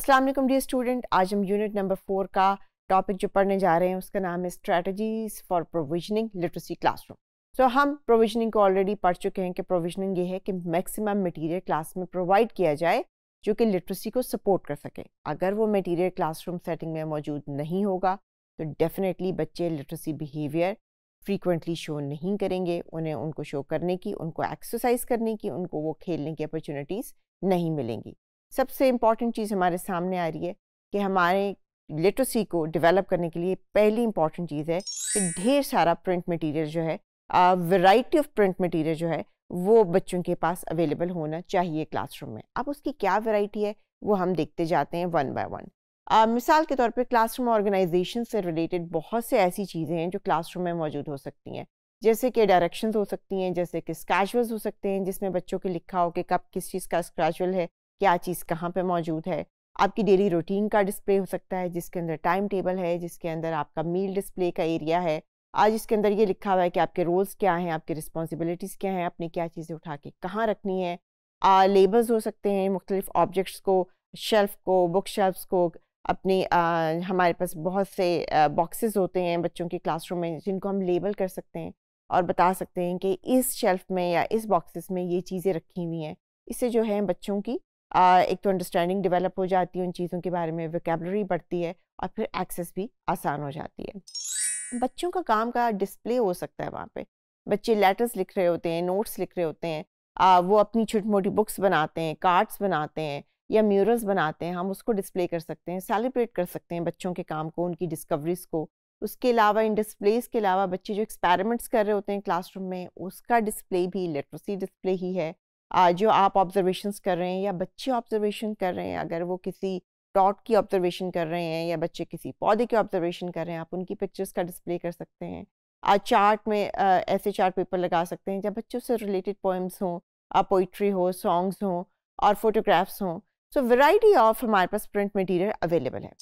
अस्सलाम वालेकुम dear student आज हम यूनिट नंबर फोर का टॉपिक जो पढ़ने जा रहे हैं उसका नाम है strategies for provisioning literacy classroom so हम प्रोविजनिंग को ऑलरेडी पढ़ चुके हैं कि प्रोविजनिंग ये है कि मैक्सिमम मटेरियल क्लास में प्रोवाइड किया जाए जो कि लिटरेसी को सपोर्ट कर सके अगर वो मटेरियल क्लासरूम सेटिंग में मौजूद नहीं होगा तो डेफिनेटली बच्चे लिटरेसी बिहेवियर फ्रीक्वेंटली शो नहीं करेंगे उन्हें उनको शो करने की उनको एक्सरसाइज करने की उनको वो खेलने की अपॉर्चुनिटीज़ नहीं मिलेंगी सबसे इम्पॉर्टेंट चीज़ हमारे सामने आ रही है कि हमारे लिटरेसी को डेवलप करने के लिए पहली इंपॉर्टेंट चीज़ है कि ढेर सारा प्रिंट मटेरियल जो है वैरायटी ऑफ प्रिंट मटेरियल जो है वो बच्चों के पास अवेलेबल होना चाहिए क्लासरूम में अब उसकी क्या वैरायटी है वो हम देखते जाते हैं वन बाय वन मिसाल के तौर पर क्लास ऑर्गेनाइजेशन से रिलेटेड बहुत से ऐसी चीज़ें हैं जो क्लासरूम में मौजूद हो सकती हैं जैसे कि डायरेक्शन हो सकती हैं जैसे कि स्क्रैचुअल्स हो सकते हैं जिसमें बच्चों के लिखा हो कि कब किस चीज़ का स्क्रैचुअल है क्या चीज़ कहाँ पे मौजूद है आपकी डेली रूटीन का डिस्प्ले हो सकता है जिसके अंदर टाइम टेबल है जिसके अंदर आपका मील डिस्प्ले का एरिया है आज इसके अंदर ये लिखा हुआ है कि आपके रोल्स क्या हैं आपकी रिस्पॉन्सिबिलिटीज़ क्या हैं आपने क्या चीज़ें उठा के कहाँ रखनी है लेबल्स हो सकते हैं मुख्तलिफ ऑब्जेक्ट्स को शेल्फ को बुक शेल्फ्स को अपने आ, हमारे पास बहुत से बॉक्सेस होते हैं बच्चों के क्लासरूम में जिनको हम लेबल कर सकते हैं और बता सकते हैं कि इस शेल्फ में या इस बॉक्सेस में ये चीज़ें रखी हुई हैं इससे जो है बच्चों की आ, एक तो अंडरस्टैंडिंग डेवलप हो जाती है उन चीज़ों के बारे में वोकेबलरी बढ़ती है और फिर एक्सेस भी आसान हो जाती है बच्चों का काम का डिस्प्ले हो सकता है वहाँ पे बच्चे लेटर्स लिख रहे होते हैं नोट्स लिख रहे होते हैं आ, वो अपनी छोटी मोटी बुक्स बनाते हैं कार्ड्स बनाते हैं या म्यूरल्स बनाते हैं हम उसको डिस्प्ले कर सकते हैं सेलिब्रेट कर सकते हैं बच्चों के काम को उनकी डिस्कवरीज को उसके अलावा इन डिस्प्लेस के अलावा बच्चे जो एक्सपेरिमेंट्स कर रहे होते हैं क्लासरूम में उसका डिस्प्ले भी लिटरेसी डिस्प्ले ही है जो आप ऑब्जर्वेशंस कर रहे हैं या बच्चे ऑब्जर्वेशन कर रहे हैं अगर वो किसी डॉट की ऑब्जर्वेशन कर रहे हैं या बच्चे किसी पौधे की ऑब्जर्वेशन कर रहे हैं आप उनकी पिक्चर्स का डिस्प्ले कर सकते हैं आज चार्ट में ऐसे चार्ट पेपर लगा सकते हैं जब बच्चों से रिलेटेड पोइम्स हों पोइट्री हो सॉन्ग्स हों और फोटोग्राफ्स हों सो वैरायटी ऑफ हमारे पास प्रिंट मटेरियल अवेलेबल है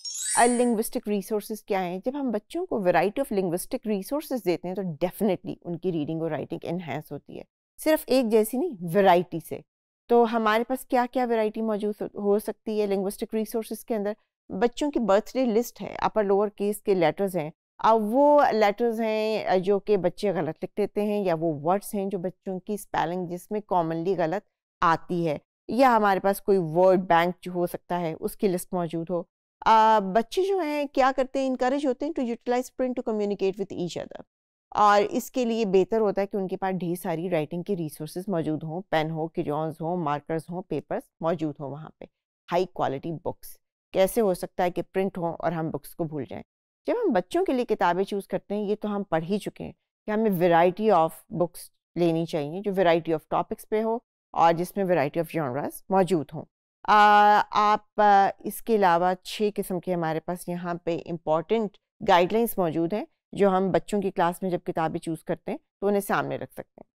लिंग्विस्टिक रिसोर्सेज क्या हैं जब हम बच्चों को वैरायटी ऑफ लिंग्विस्टिक रिसोर्सेज देते हैं तो डेफिनेटली उनकी रीडिंग और राइटिंग इन्हेंस होती है सिर्फ एक जैसी नहीं वैरायटी से तो हमारे पास क्या क्या वैरायटी मौजूद हो सकती है लिंग्विस्टिक रिसोर्स के अंदर बच्चों की बर्थडे लिस्ट है अपर लोअर केस के लेटर्स हैं अब वो लेटर्स हैं जो कि बच्चे गलत लिख देते हैं या वो वर्ड्स हैं जो बच्चों की स्पेलिंग जिसमें कॉमनली गलत आती है या हमारे पास कोई वर्ड बैंक जो हो सकता है उसकी लिस्ट मौजूद हो आ, बच्चे जो हैं क्या करते हैं इंकरेज होते हैं to utilize print to communicate with each other और इसके लिए बेहतर होता है कि उनके पास ढेर सारी राइटिंग की रिसोर्सेज मौजूद हों पेन हो क्रियॉन्स हों मार्कर्स हों पेपर्स मौजूद हों वहाँ पे हाई क्वालिटी बुक्स कैसे हो सकता है कि प्रिंट हों और हम बुक्स को भूल जाएं जब हम बच्चों के लिए किताबें चूज़ करते हैं ये तो हम पढ़ ही चुके हैं कि हमें वेराइटी ऑफ बुक्स लेनी चाहिए जो वेराइटी ऑफ टॉपिक्स पे हो और जिसमें वेराइटी ऑफ जॉनरस मौजूद हों आप इसके अलावा छः किस्म के हमारे पास यहाँ पे इम्पॉर्टेंट गाइडलाइंस मौजूद हैं जो हम बच्चों की क्लास में जब किताबें चूज़ करते हैं तो उन्हें सामने रख सकते हैं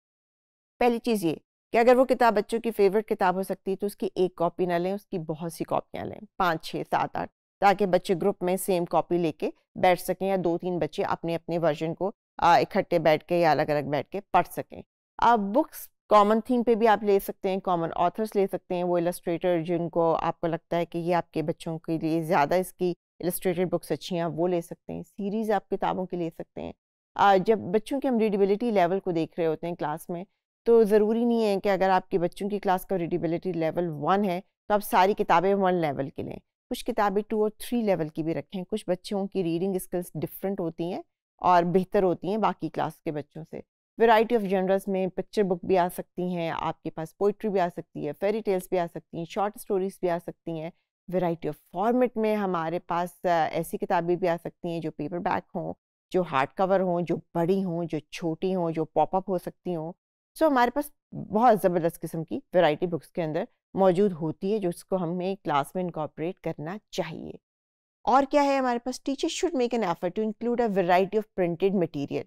पहली चीज़ ये कि अगर वो किताब बच्चों की फेवरेट किताब हो सकती है तो उसकी एक कॉपी ना लें उसकी बहुत सी कॉपियाँ लें पाँच छः सात आठ ताकि बच्चे ग्रुप में सेम कॉपी लेके बैठ सकें या दो तीन बच्चे अपने अपने वर्जन को इकट्ठे बैठ के या अलग अलग बैठ के पढ़ सकें आप बुक्स कॉमन थीम पे भी आप ले सकते हैं कॉमन ऑथर्स ले सकते हैं वो इलस्ट्रेटर जिनको आपको लगता है कि ये आपके बच्चों के लिए ज़्यादा इसकी इलस्ट्रेटेड बुक्स अच्छी हैं आप वो ले सकते हैं सीरीज़ आप किताबों की ले सकते हैं जब बच्चों के हम रीडेबिलिटी लेवल को देख रहे होते हैं क्लास में तो ज़रूरी नहीं है कि अगर आपके बच्चों की क्लास का रीडेबिलिटी लेवल वन है तो आप सारी किताबें वन लेवल की लें कुछ किताबें टू और थ्री लेवल की भी रखें कुछ बच्चों की रीडिंग स्किल्स डिफरेंट होती हैं और बेहतर होती हैं बाकी क्लास के बच्चों से वैरायटी ऑफ जनरल्स में पिक्चर बुक भी आ सकती हैं आपके पास पोइट्री भी आ सकती है फेरी टेल्स भी आ सकती हैं शॉर्ट स्टोरीज भी आ सकती हैं वैरायटी ऑफ फॉर्मेट में हमारे पास ऐसी किताबें भी आ सकती हैं जो पेपर बैक हों जो हार्ड कवर हों जो बड़ी हों जो छोटी हों जो पॉपअप हो सकती हों सो so, हमारे पास बहुत ज़बरदस्त किस्म की वैरायटी बुक्स के अंदर मौजूद होती है जो उसको हमें क्लास में इनकॉपरेट करना चाहिए और क्या है हमारे पास teacher should make an effort to include a variety of printed material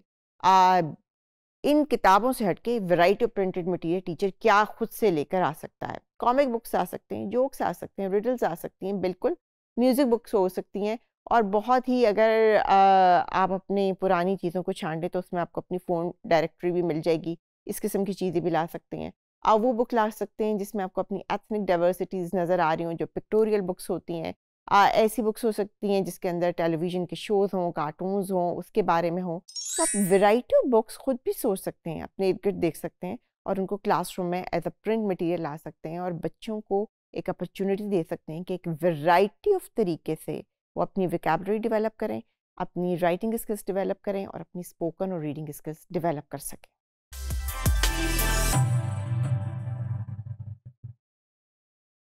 इन किताबों से हटके variety of printed material teacher क्या खुद से लेकर आ सकता है कॉमिक बुक्स आ सकते हैं जोक्स आ सकते हैं रिडल्स आ सकती हैं बिल्कुल म्यूज़िक बुक्स हो सकती हैं और बहुत ही अगर आप अपनी पुरानी चीज़ों को लें तो उसमें आपको अपनी फ़ोन डायरेक्टरी भी मिल जाएगी इस किस्म की चीज़ें भी ला सकते हैं आप वो बुक ला सकते हैं जिसमें आपको अपनी एथनिक डाइवर्सिटीज़ नज़र आ रही हों जो पिक्टोरियल बुक्स होती हैं आ, ऐसी बुक्स हो सकती हैं जिसके अंदर टेलीविज़न के शोज़ हों कार्टून्स हों उसके बारे में हों तो आप वेराइटी ऑफ बुक्स खुद भी सोच सकते हैं अपने इर्द गिर्द देख सकते हैं और उनको क्लासरूम में एज अ प्रिंट मटीरियल ला सकते हैं और बच्चों को एक अपॉर्चुनिटी दे सकते हैं कि एक वेराइटी ऑफ तरीके से वो अपनी विकेबलरी डेवलप करें अपनी राइटिंग स्किल्स डेवलप करें और अपनी स्पोकन और रीडिंग स्किल्स डेवलप कर सकें